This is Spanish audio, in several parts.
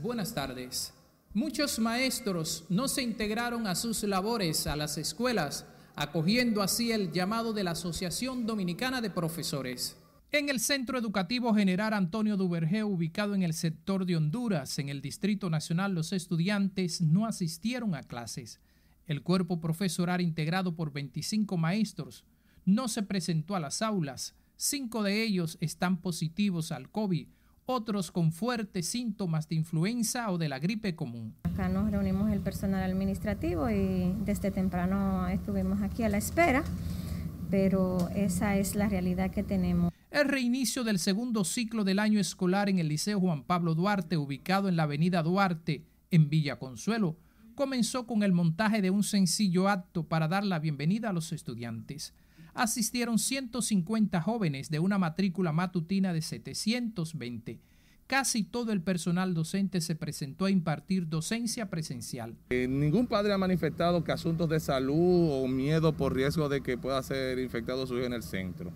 buenas tardes. Muchos maestros no se integraron a sus labores a las escuelas, acogiendo así el llamado de la Asociación Dominicana de Profesores. En el Centro Educativo General Antonio Duvergé, ubicado en el sector de Honduras, en el Distrito Nacional, los estudiantes no asistieron a clases. El cuerpo profesoral integrado por 25 maestros no se presentó a las aulas. Cinco de ellos están positivos al COVID otros con fuertes síntomas de influenza o de la gripe común. Acá nos reunimos el personal administrativo y desde temprano estuvimos aquí a la espera, pero esa es la realidad que tenemos. El reinicio del segundo ciclo del año escolar en el Liceo Juan Pablo Duarte, ubicado en la Avenida Duarte, en Villa Consuelo, comenzó con el montaje de un sencillo acto para dar la bienvenida a los estudiantes asistieron 150 jóvenes de una matrícula matutina de 720. Casi todo el personal docente se presentó a impartir docencia presencial. Eh, ningún padre ha manifestado que asuntos de salud o miedo por riesgo de que pueda ser infectado su hijo en el centro.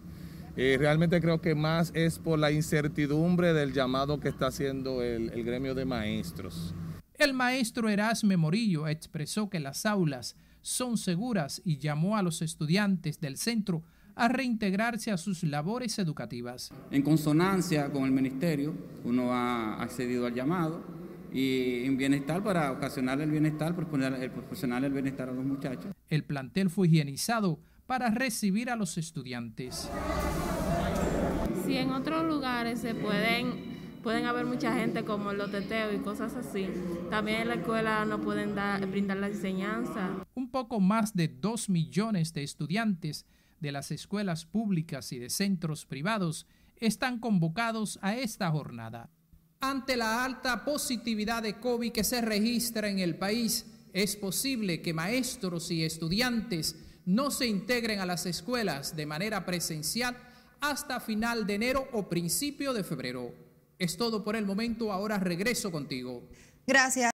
Eh, realmente creo que más es por la incertidumbre del llamado que está haciendo el, el gremio de maestros. El maestro Erasme Morillo expresó que las aulas son seguras y llamó a los estudiantes del centro a reintegrarse a sus labores educativas. En consonancia con el ministerio, uno ha accedido al llamado y en bienestar para ocasionar el bienestar, proporcionar el bienestar a los muchachos. El plantel fue higienizado para recibir a los estudiantes. Si en otros lugares se pueden pueden haber mucha gente como el teteos y cosas así. También en la escuela no pueden brindar la enseñanza. Un poco más de dos millones de estudiantes de las escuelas públicas y de centros privados están convocados a esta jornada. Ante la alta positividad de COVID que se registra en el país, es posible que maestros y estudiantes no se integren a las escuelas de manera presencial hasta final de enero o principio de febrero. Es todo por el momento, ahora regreso contigo. Gracias.